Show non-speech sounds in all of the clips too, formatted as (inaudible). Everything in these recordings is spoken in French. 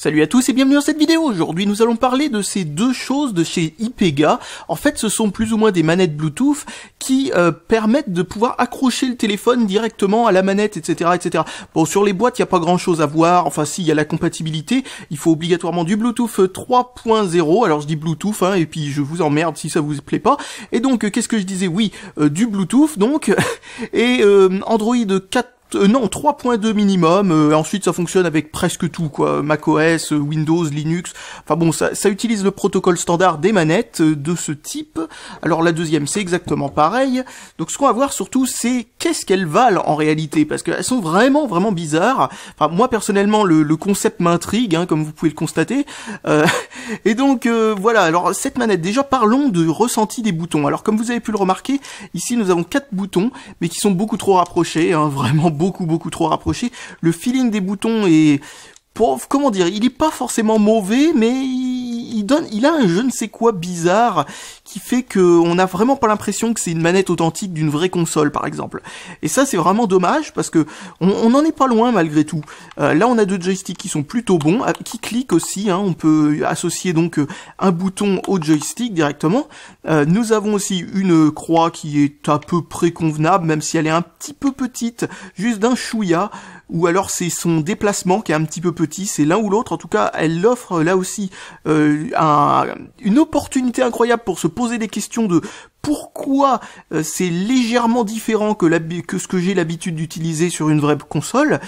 Salut à tous et bienvenue dans cette vidéo. Aujourd'hui, nous allons parler de ces deux choses de chez Ipega. En fait, ce sont plus ou moins des manettes Bluetooth qui euh, permettent de pouvoir accrocher le téléphone directement à la manette, etc., etc. Bon, sur les boîtes, il n'y a pas grand-chose à voir. Enfin, si, il y a la compatibilité. Il faut obligatoirement du Bluetooth 3.0. Euh, Alors, je dis Bluetooth, hein, et puis je vous emmerde si ça vous plaît pas. Et donc, euh, qu'est-ce que je disais Oui, du Bluetooth, donc, (laughs) et euh, Android 4 euh, non, 3.2 minimum. Euh, ensuite, ça fonctionne avec presque tout, quoi. OS, Windows, Linux. Enfin bon, ça, utilise le protocole standard des manettes euh, de ce type. Alors la deuxième, c'est exactement pareil. Donc ce qu'on va voir surtout, c'est qu'est-ce qu'elles valent en réalité, parce qu'elles sont vraiment, vraiment bizarres. Enfin, moi personnellement, le, concept m'intrigue, hein, comme vous pouvez le constater. (laughs) et donc voilà. Alors cette manette, déjà parlons de ressenti des boutons. Alors comme vous avez pu le remarquer, ici nous avons quatre boutons, mais qui sont beaucoup trop rapprochés, hein, vraiment beaucoup, beaucoup trop rapproché. Le feeling des boutons est, pauvre, comment dire, il est pas forcément mauvais, mais il donne, il a un je ne sais quoi bizarre qui fait que on n'a vraiment pas l'impression que c'est une manette authentique d'une vraie console, par exemple. Et ça, c'est vraiment dommage parce que on n'en est pas loin malgré tout. Euh, là, on a deux joysticks qui sont plutôt bons, euh, qui cliquent aussi. Hein. on peut associer donc euh, un bouton au joystick directement. nous avons aussi une croix qui est à peu près convenable, même si elle est un petit peu petite, juste d'un chouïa ou alors c'est son déplacement qui est un petit peu petit, c'est l'un ou l'autre, en tout cas elle offre euh, là aussi euh, une opportunité incroyable pour se poser des questions de pourquoi euh, c'est légèrement différent que, que ce que j'ai l'habitude d'utiliser sur une vraie console.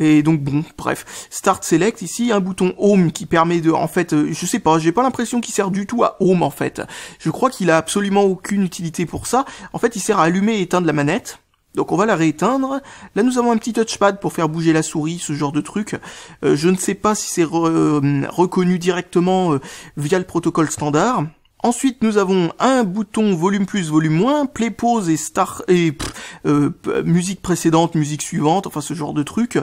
Et donc bon, bref, Start Select ici, un bouton Home qui permet de, en fait, je sais pas, j'ai pas l'impression qu'il sert du tout à Home en fait. Je crois qu'il a absolument aucune utilité pour ça. En fait, il sert à allumer et éteindre la manette. Donc on va la rééteindre. Là nous avons un petit touchpad pour faire bouger la souris, ce genre de truc. Euh, je ne sais pas si c'est euh, reconnu directement euh, via le protocole standard. Ensuite, nous avons un bouton volume plus, volume moins, play pause et star et musique précédente, musique suivante, enfin ce genre de truc.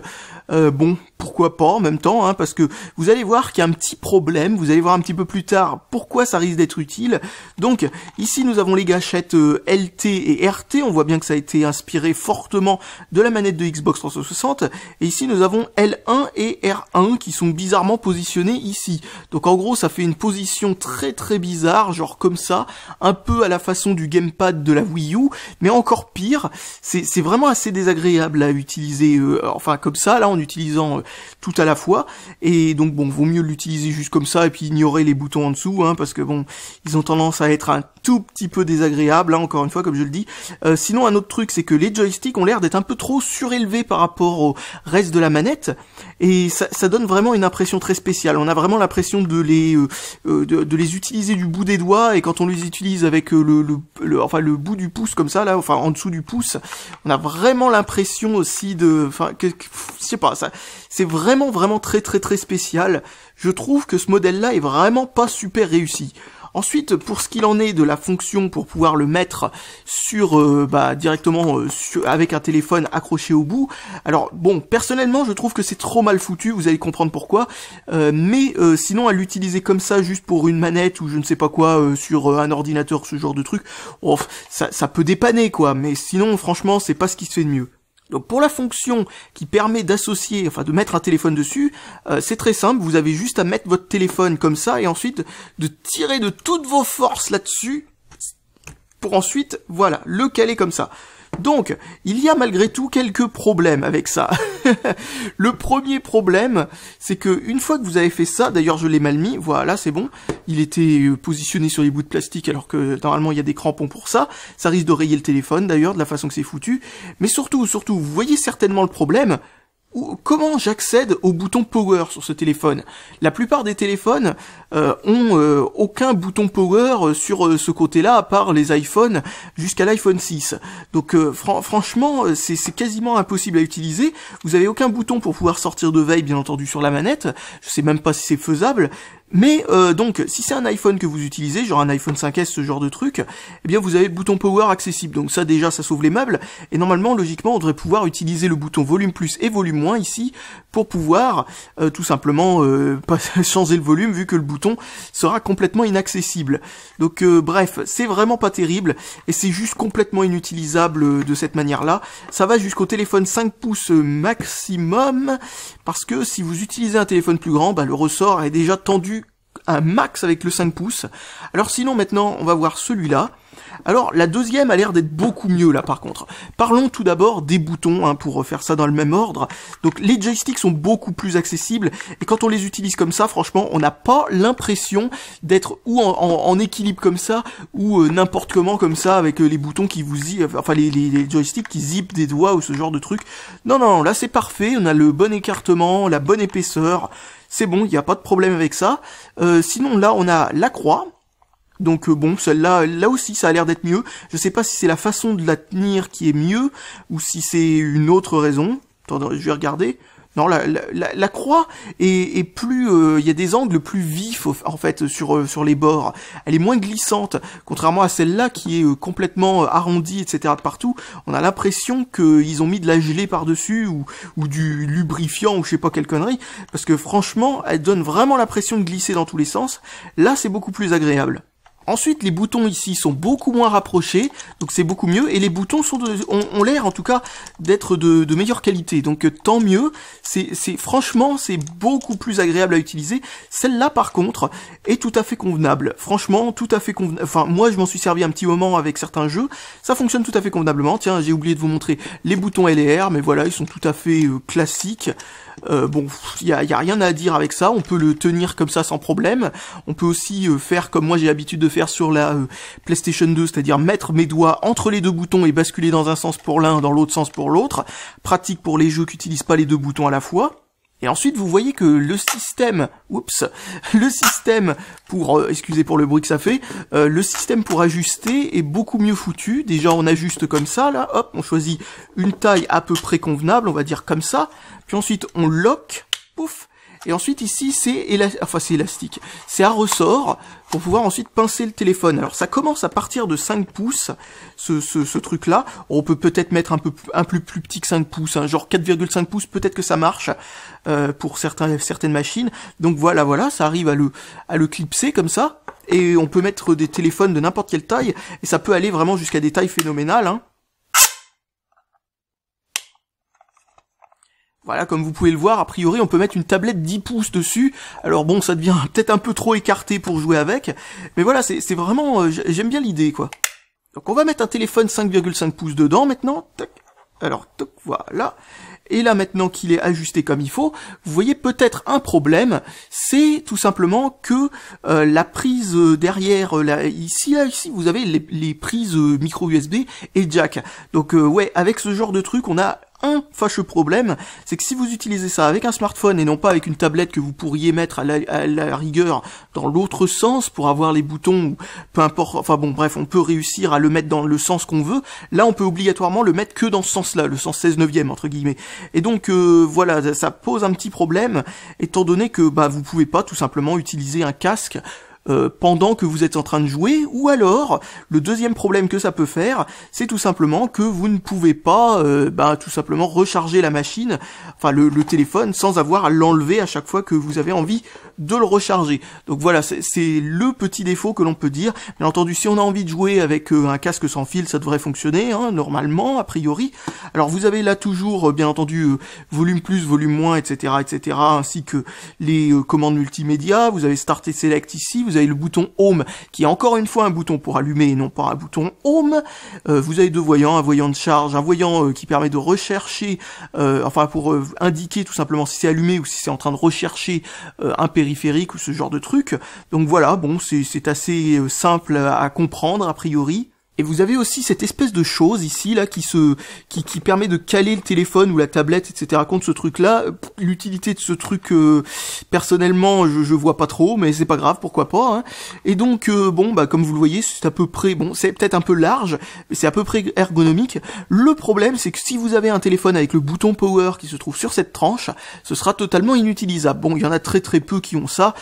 Euh, bon, pourquoi pas en même temps, hein, parce que vous allez voir qu'il y a un petit problème, vous allez voir un petit peu plus tard pourquoi ça risque d'être utile. Donc, ici nous avons les gâchettes euh, LT et RT, on voit bien que ça a été inspiré fortement de la manette de Xbox 360, et ici nous avons L1 et R1 qui sont bizarrement positionnés ici. Donc en gros, ça fait une position très très bizarre, genre comme ça, un peu à la façon du gamepad de la Wii U, mais encore pire, c'est vraiment assez désagréable à utiliser, euh, enfin comme ça, là on en utilisant euh, tout à la fois. Et donc bon, vaut mieux l'utiliser juste comme ça et puis ignorer les boutons en dessous, hein, parce que bon, ils ont tendance à être un tout petit peu désagréables, hein, encore une fois, comme je le dis. Euh, sinon, un autre truc, c'est que les joysticks ont l'air d'être un peu trop surélevés par rapport au reste de la manette et ça, donne vraiment une impression très spéciale. On a vraiment l'impression de les euh, euh, de, les utiliser du bout des doigts et quand on les utilise avec euh, le, le, enfin le bout du pouce comme ça là, enfin en dessous du pouce, on a vraiment l'impression aussi de enfin que je sais pas ça, c'est vraiment vraiment très très très spécial. Je trouve que ce modèle là est vraiment pas super réussi. Ensuite, pour ce qu'il en est de la fonction pour pouvoir le mettre sur euh, bah, directement euh, avec un téléphone accroché au bout, alors bon, personnellement, je trouve que c'est trop mal foutu, vous allez comprendre pourquoi, euh, mais sinon à l'utiliser comme ça juste pour une manette ou je ne sais pas quoi sur un ordinateur, ce genre de truc, ça, ça peut dépanner quoi, mais sinon franchement, c'est pas ce qui se fait de mieux. Donc pour la fonction qui permet d'associer, enfin de mettre un téléphone dessus, euh, c'est très simple, vous avez juste à mettre votre téléphone comme ça et ensuite de tirer de toutes vos forces là-dessus pour ensuite, voilà, le caler comme ça. Donc, il y a malgré tout quelques problèmes avec ça. (laughs) le premier problème, c'est que une fois que vous avez fait ça, d'ailleurs je l'ai mal mis, voilà, c'est bon, il était euh, positionné sur les bouts de plastique alors que normalement il y a des crampons pour ça, ça risque de rayer le téléphone d'ailleurs, de la façon que c'est foutu, mais surtout, surtout, vous voyez certainement le problème, comment j'accède au bouton power sur ce téléphone La plupart des téléphones euh, ont euh, aucun bouton power euh, sur ce côté-là, à part les iPhones jusqu'à l'iPhone 6. Donc franchement, c'est quasiment impossible à utiliser. Vous avez aucun bouton pour pouvoir sortir de veille, bien entendu, sur la manette. Je sais même pas si c'est faisable. Mais donc, si c'est un iPhone que vous utilisez, genre un iPhone 5S, ce genre de truc, eh bien vous avez le bouton power accessible. Donc ça déjà, ça sauve les meubles. Et normalement, logiquement, on devrait pouvoir utiliser le bouton volume plus et volume moins ici, pour pouvoir euh, tout simplement euh, (laughs) changer le volume vu que le bouton sera complètement inaccessible. Donc euh, bref, c'est vraiment pas terrible et c'est juste complètement inutilisable de cette manière-là. Ça va jusqu'au téléphone 5 pouces maximum parce que si vous utilisez un téléphone plus grand, bah, le ressort est déjà tendu un max avec le 5 pouces. Alors sinon maintenant, on va voir celui-là. Alors la deuxième a l'air d'être beaucoup mieux là par contre. Parlons tout d'abord des boutons hein, pour faire ça dans le même ordre. Donc les joysticks sont beaucoup plus accessibles et quand on les utilise comme ça, franchement, on n'a pas l'impression d'être ou en, équilibre comme ça ou euh, n'importe comment comme ça avec euh, les boutons qui vous y enfin les, joysticks qui zippent des doigts ou ce genre de truc. Non non, là c'est parfait, on a le bon écartement, la bonne épaisseur. C'est bon, il n'y a pas de problème avec ça. Euh, sinon là on a la croix, donc euh, bon, celle-là, là aussi, ça a l'air d'être mieux. Je sais pas si c'est la façon de la tenir qui est mieux, ou si c'est une autre raison. Attends, je vais regarder. Non, la, la, croix est, plus, euh, il y a des angles plus vifs en fait sur euh, sur les bords. Elle est moins glissante, contrairement à celle-là qui est complètement arrondie, etc. De partout. On a l'impression qu'ils ont mis de la gelée par dessus ou ou du lubrifiant ou je sais pas quelle connerie, parce que franchement, elle donne vraiment l'impression de glisser dans tous les sens. Là, c'est beaucoup plus agréable. Ensuite, les boutons ici sont beaucoup moins rapprochés, donc c'est beaucoup mieux. Et les boutons sont ont, l'air, en tout cas, d'être de, meilleure qualité. Donc euh, tant mieux. C'est franchement, c'est beaucoup plus agréable à utiliser. Celle-là, par contre, est tout à fait convenable. Franchement, tout à fait convenable. Enfin, moi, je m'en suis servi un petit moment avec certains jeux. Ça fonctionne tout à fait convenablement. Tiens, j'ai oublié de vous montrer les boutons L mais voilà, ils sont tout à fait euh, classiques. Euh, bon, il y a, rien à dire avec ça, on peut le tenir comme ça sans problème. On peut aussi euh, faire comme moi j'ai l'habitude de faire sur la euh, PlayStation 2, c'est-à-dire mettre mes doigts entre les deux boutons et basculer dans un sens pour l'un, dans l'autre sens pour l'autre. Pratique pour les jeux qui n'utilisent pas les deux boutons à la fois. Et ensuite, vous voyez que le système, oups, (laughs) le système pour, excusez pour le bruit que ça fait, le système pour ajuster est beaucoup mieux foutu. Déjà, on ajuste comme ça, là, hop, on choisit une taille à peu près convenable, on va dire comme ça puis ensuite on lock, pouf, et ensuite ici c'est enfin c'est élastique, c'est à ressort pour pouvoir ensuite pincer le téléphone. Alors ça commence à partir de 5 pouces, ce, truc là. On peut peut-être mettre un peu un plus plus petit que 5 pouces, un hein. genre 4,5 pouces, peut-être que ça marche euh, pour certains certaines machines. Donc voilà voilà, ça arrive à le à le clipser comme ça et on peut mettre des téléphones de n'importe quelle taille et ça peut aller vraiment jusqu'à des tailles phénoménales. Hein. Voilà, comme vous pouvez le voir, a priori, on peut mettre une tablette 10 pouces dessus. Alors bon, ça devient (laughs) peut-être un peu trop écarté pour jouer avec. Mais voilà, c'est vraiment... Euh, j'aime bien l'idée, quoi. Donc on va mettre un téléphone 5,5 pouces dedans maintenant. Alors, voilà. Et là, maintenant qu'il est ajusté comme il faut, vous voyez peut-être un problème. C'est tout simplement que euh, la prise euh, derrière, là, ici, là, ici, vous avez les, prises micro USB et jack. Donc ouais, avec ce genre de truc, on a un fâcheux problème, c'est que si vous utilisez ça avec un smartphone et non pas avec une tablette que vous pourriez mettre à la, rigueur dans l'autre sens pour avoir les boutons ou peu importe, enfin bon bref, on peut réussir à le mettre dans le sens qu'on veut, là on peut obligatoirement le mettre que dans ce sens-là, le sens 16 neuvième entre guillemets. Et donc euh, voilà, ça pose un petit problème étant donné que bah vous pouvez pas tout simplement utiliser un casque euh, pendant que vous êtes en train de jouer, ou alors, le deuxième problème que ça peut faire, c'est tout simplement que vous ne pouvez pas euh, bah, tout simplement recharger la machine, enfin le, téléphone, sans avoir à l'enlever à chaque fois que vous avez envie de le recharger. Donc voilà, c'est le petit défaut que l'on peut dire. Bien entendu, si on a envie de jouer avec euh, un casque sans fil, ça devrait fonctionner, hein, normalement, a priori. Alors vous avez là toujours, bien entendu, volume plus, volume moins, etc., etc., ainsi que les commandes multimédia, vous avez Start et Select ici, vous vous avez le bouton Home, qui est encore une fois un bouton pour allumer et non pas un bouton Home. Euh, vous avez deux voyants, un voyant de charge, un voyant euh, qui permet de rechercher, euh, enfin pour indiquer tout simplement si c'est allumé ou si c'est en train de rechercher un périphérique ou ce genre de truc. Donc voilà, bon, c'est assez simple à comprendre a priori. Et vous avez aussi cette espèce de chose ici là qui se qui, permet de caler le téléphone ou la tablette etc contre ce truc là. L'utilité de ce truc euh, personnellement je, je vois pas trop mais c'est pas grave pourquoi pas. Hein. Et donc euh, bon bah comme vous le voyez c'est à peu près bon c'est peut-être un peu large mais c'est à peu près ergonomique. Le problème c'est que si vous avez un téléphone avec le bouton power qui se trouve sur cette tranche ce sera totalement inutilisable. Bon il y en a très très peu qui ont ça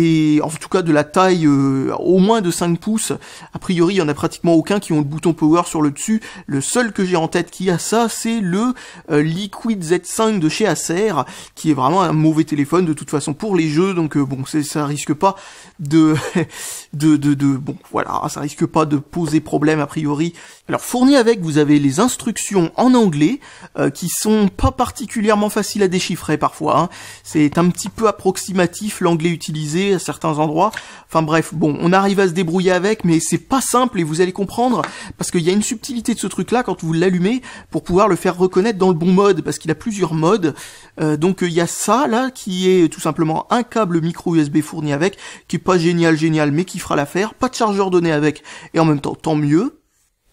et en tout cas de la taille euh, au moins de 5 pouces. A priori, il y en a pratiquement aucun qui ont le bouton power sur le dessus. Le seul que j'ai en tête qui a ça, c'est le euh, Liquid Z5 de chez Acer, qui est vraiment un mauvais téléphone de toute façon pour les jeux, donc euh, bon, ça risque pas de, (laughs) de, de, de, bon, voilà, ça risque pas de poser problème a priori alors fourni avec, vous avez les instructions en anglais euh, qui sont pas particulièrement faciles à déchiffrer parfois. Hein. C'est un petit peu approximatif l'anglais utilisé à certains endroits. Enfin bref, bon, on arrive à se débrouiller avec, mais c'est pas simple et vous allez comprendre parce qu'il y a une subtilité de ce truc-là quand vous l'allumez pour pouvoir le faire reconnaître dans le bon mode parce qu'il a plusieurs modes. Euh, donc il y a ça là qui est tout simplement un câble micro USB fourni avec qui est pas génial génial mais qui fera l'affaire. Pas de chargeur donné avec et en même temps tant mieux.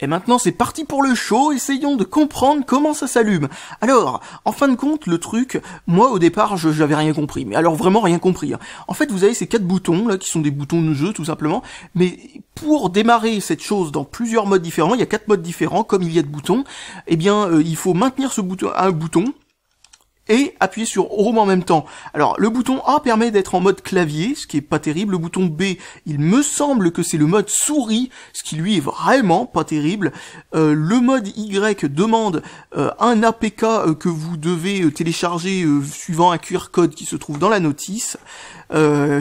Et maintenant c'est parti pour le show, essayons de comprendre comment ça s'allume. Alors, en fin de compte, le truc, moi au départ je j'avais rien compris, mais alors vraiment rien compris. Hein. En fait vous avez ces quatre boutons là qui sont des boutons de jeu tout simplement, mais pour démarrer cette chose dans plusieurs modes différents, il y a quatre modes différents comme il y a de boutons, eh bien euh, il faut maintenir ce bouton un bouton, et appuyez sur Home en même temps. Alors le bouton A permet d'être en mode clavier, ce qui est pas terrible. Le bouton B, il me semble que c'est le mode souris, ce qui lui est vraiment pas terrible. Euh, le mode Y demande euh, un APK euh, que vous devez télécharger suivant un QR code qui se trouve dans la notice.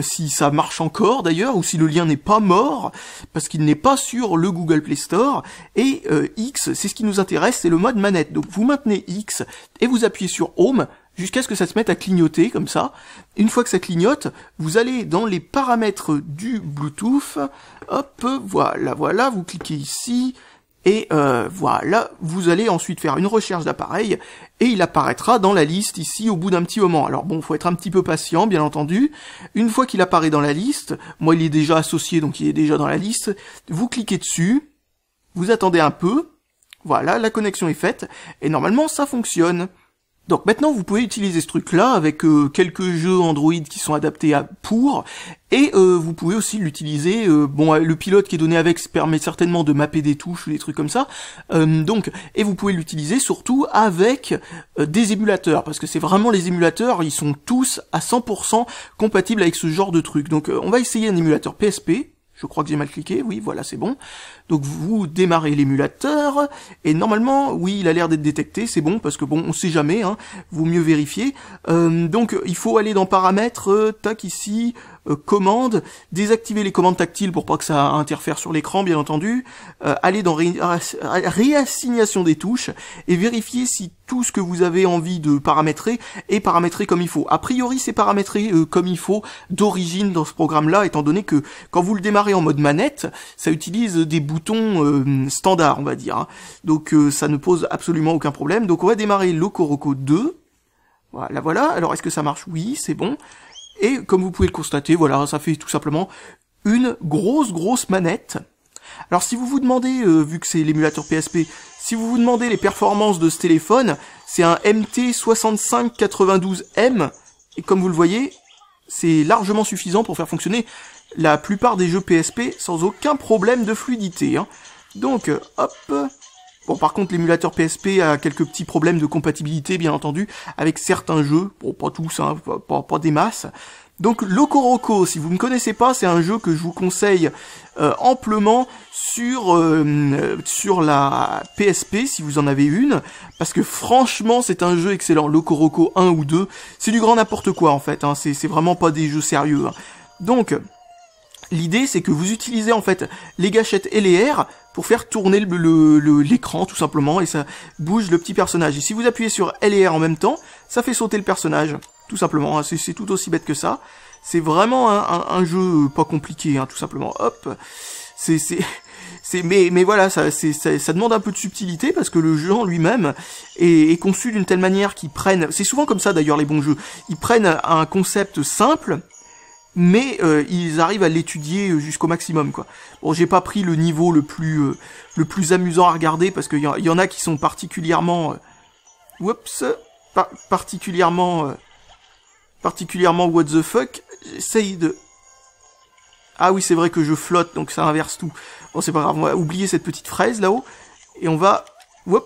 si ça marche encore d'ailleurs, ou si le lien n'est pas mort, parce qu'il n'est pas sur le Google Play Store. Et X, c'est ce qui nous intéresse, c'est le mode manette. Donc vous maintenez X et vous appuyez sur Home jusqu'à ce que ça se mette à clignoter comme ça. Une fois que ça clignote, vous allez dans les paramètres du Bluetooth. Hop, voilà, voilà, vous cliquez ici. Et euh, voilà, vous allez ensuite faire une recherche d'appareil, et il apparaîtra dans la liste ici au bout d'un petit moment. Alors bon, faut être un petit peu patient, bien entendu. Une fois qu'il apparaît dans la liste, moi il est déjà associé, donc il est déjà dans la liste, vous cliquez dessus, vous attendez un peu, voilà, la connexion est faite, et normalement ça fonctionne. Donc maintenant, vous pouvez utiliser ce truc-là avec euh, quelques jeux Android qui sont adaptés à pour, et euh, vous pouvez aussi l'utiliser, euh, bon, le pilote qui est donné avec permet certainement de mapper des touches ou des trucs comme ça, donc, et vous pouvez l'utiliser surtout avec des émulateurs, parce que c'est vraiment les émulateurs, ils sont tous à 100% compatibles avec ce genre de truc. Donc on va essayer un émulateur PSP, je crois que j'ai mal cliqué, oui, voilà, c'est bon. Donc vous démarrez l'émulateur, et normalement, oui, il a l'air d'être détecté, c'est bon, parce que bon, on sait jamais, hein, vaut mieux vérifier. Euh, donc il faut aller dans paramètres, euh, tac ici, commande, euh, commandes, désactiver les commandes tactiles pour pas que ça interfère sur l'écran, bien entendu, aller dans réassignation des touches, et vérifier si tout ce que vous avez envie de paramétrer est paramétré comme il faut. A priori, c'est paramétré comme il faut d'origine dans ce programme-là, étant donné que quand vous le démarrez en mode manette, ça utilise des boutons bouton euh, standard, on va dire. Hein. Donc euh, ça ne pose absolument aucun problème. Donc on va démarrer Locoroco 2. Voilà, voilà. Alors est-ce que ça marche Oui, c'est bon. Et comme vous pouvez le constater, voilà, ça fait tout simplement une grosse grosse manette. Alors si vous vous demandez, euh, vu que c'est l'émulateur PSP, si vous vous demandez les performances de ce téléphone, c'est un MT6592M, et comme vous le voyez, c'est largement suffisant pour faire fonctionner la plupart des jeux PSP sans aucun problème de fluidité. Hein. Donc, euh, hop. Bon, par contre, l'émulateur PSP a quelques petits problèmes de compatibilité, bien entendu, avec certains jeux. Bon, pas tous, hein, pas, pas, des masses. Donc Locoroco, si vous ne connaissez pas, c'est un jeu que je vous conseille euh, amplement sur, euh, sur la PSP si vous en avez une, parce que franchement c'est un jeu excellent, Locoroco 1 ou 2, c'est du grand n'importe quoi en fait, hein, c'est vraiment pas des jeux sérieux. Hein. Donc, L'idée, c'est que vous utilisez en fait les gâchettes et R pour faire tourner l'écran tout simplement et ça bouge le petit personnage. Et si vous appuyez sur L et R en même temps, ça fait sauter le personnage, tout simplement. Hein. C'est tout aussi bête que ça. C'est vraiment un, jeu pas compliqué, hein, tout simplement. Hop, c'est c'est (laughs) mais mais voilà, ça, ça demande un peu de subtilité parce que le jeu en lui-même est, conçu d'une telle manière qu'ils prennent. C'est souvent comme ça d'ailleurs les bons jeux. Ils prennent un concept simple mais euh, ils arrivent à l'étudier euh, jusqu'au maximum quoi. Bon, j'ai pas pris le niveau le plus euh, le plus amusant à regarder parce qu'il y, en a qui sont particulièrement whoops, particulièrement particulièrement what the fuck. J'essaye de ah oui c'est vrai que je flotte donc ça inverse tout. Bon c'est pas grave, on va oublier cette petite fraise là-haut et on va whoop,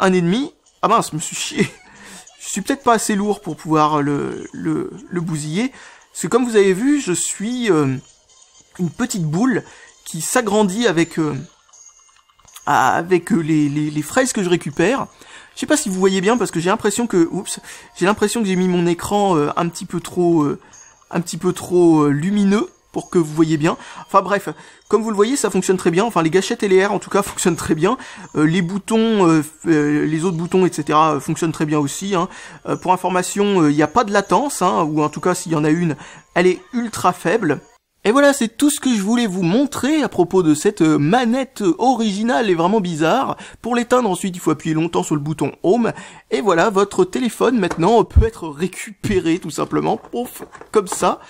un ennemi. Ah mince, je me suis chié. (laughs) je suis peut-être pas assez lourd pour pouvoir le le, le bousiller. Parce que comme vous avez vu, je suis euh, une petite boule qui s'agrandit avec, euh, avec euh, les, les, les, fraises que je récupère. Je sais pas si vous voyez bien parce que j'ai l'impression que oups, j'ai l'impression que j'ai mis mon écran un petit peu trop un petit peu trop lumineux pour que vous voyez bien. Enfin bref, comme vous le voyez, ça fonctionne très bien. Enfin, les gâchettes et les airs en tout cas, (laughs) fonctionnent très bien. Euh, les boutons, euh, euh, les autres boutons, etc., fonctionnent très bien aussi. Hein. pour information, il n'y a pas de latence, hein, ou en tout cas, s'il y en a une, elle est ultra faible. Et voilà, c'est tout ce que je voulais vous montrer à propos de cette manette originale et vraiment bizarre. Pour l'éteindre, ensuite, il faut appuyer longtemps sur le bouton Home. Et voilà, votre téléphone, maintenant, peut être récupéré, tout simplement, comme ça.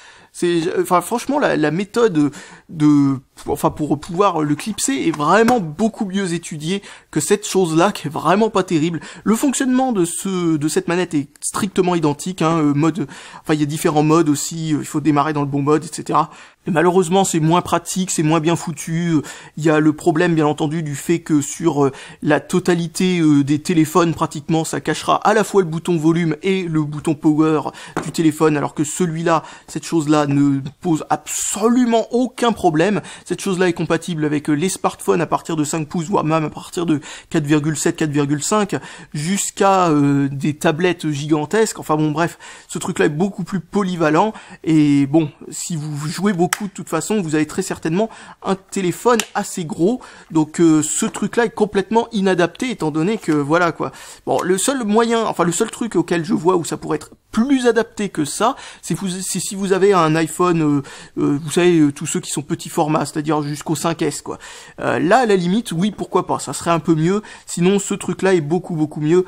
C'est, enfin, franchement, la, méthode de, enfin, pour pouvoir le clipser est vraiment beaucoup mieux étudiée que cette chose-là qui est vraiment pas terrible. Le fonctionnement de ce, de cette manette est strictement identique, hein, euh, mode, enfin, il y a différents modes aussi, euh, il faut démarrer dans le bon mode, etc malheureusement, c'est moins pratique, c'est moins bien foutu. Il y a le problème, bien entendu, du fait que sur euh, la totalité euh, des téléphones, pratiquement, ça cachera à la fois le bouton volume et le bouton power du téléphone, alors que celui-là, cette chose-là, ne pose absolument aucun problème. Cette chose-là est compatible avec euh, les smartphones à partir de 5 pouces, voire même à partir de 4,7, 4,5, jusqu'à des tablettes gigantesques. Enfin bon, bref, ce truc-là est beaucoup plus polyvalent. Et bon, si vous jouez beaucoup de toute façon, vous avez très certainement un téléphone assez gros. Donc euh, ce truc-là est complètement inadapté étant donné que voilà quoi. Bon, le seul moyen, enfin le seul truc auquel je vois où ça pourrait être plus adapté que ça, c'est si vous avez un iPhone, euh, euh, vous savez, euh, tous ceux qui sont petits formats, c'est-à-dire jusqu'au 5S, quoi. là, à la limite, oui, pourquoi pas, ça serait un peu mieux, sinon ce truc-là est beaucoup, beaucoup mieux.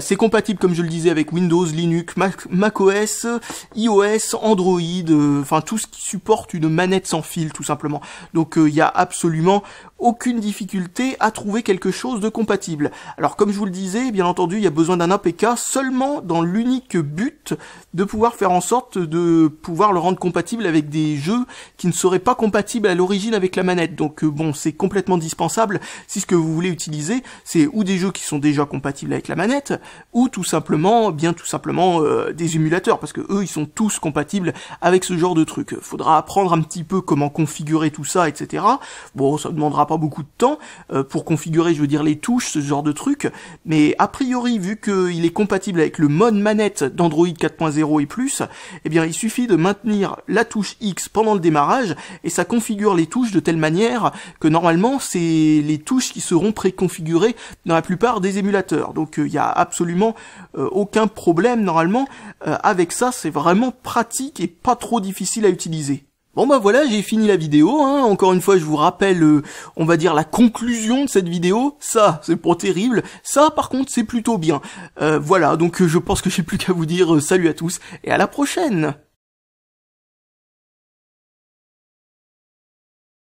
c'est compatible, comme je le disais, avec Windows, Linux, Mac, macOS, iOS, Android, enfin tout ce qui supporte une manette sans fil, tout simplement. Donc il y a absolument aucune difficulté à trouver quelque chose de compatible. Alors comme je vous le disais, bien entendu, il y a besoin d'un APK seulement dans l'unique but de pouvoir faire en sorte de pouvoir le rendre compatible avec des jeux qui ne seraient pas compatibles à l'origine avec la manette. Donc euh, bon, c'est complètement dispensable si ce que vous voulez utiliser, c'est ou des jeux qui sont déjà compatibles avec la manette, ou tout simplement, eh bien tout simplement, euh, des émulateurs, parce que eux, ils sont tous compatibles avec ce genre de truc. Faudra apprendre un petit peu comment configurer tout ça, etc. Bon, ça demandera pas beaucoup de temps euh, pour configurer, je veux dire, les touches, ce genre de truc, mais a priori, vu qu'il est compatible avec le mode manette d'Android 4.0 et plus, eh bien, il suffit de maintenir la touche X pendant le démarrage et ça configure les touches de telle manière que normalement, c'est les touches qui seront préconfigurées dans la plupart des émulateurs. Donc, euh, il n'y a absolument euh, aucun problème normalement. Euh, avec ça, c'est vraiment pratique et pas trop difficile à utiliser. Bon bah voilà, j'ai fini la vidéo, hein. encore une fois je vous rappelle, euh, on va dire la conclusion de cette vidéo, ça c'est pas terrible, ça par contre c'est plutôt bien. Euh, voilà, donc euh, je pense que j'ai plus qu'à vous dire salut à tous et à la prochaine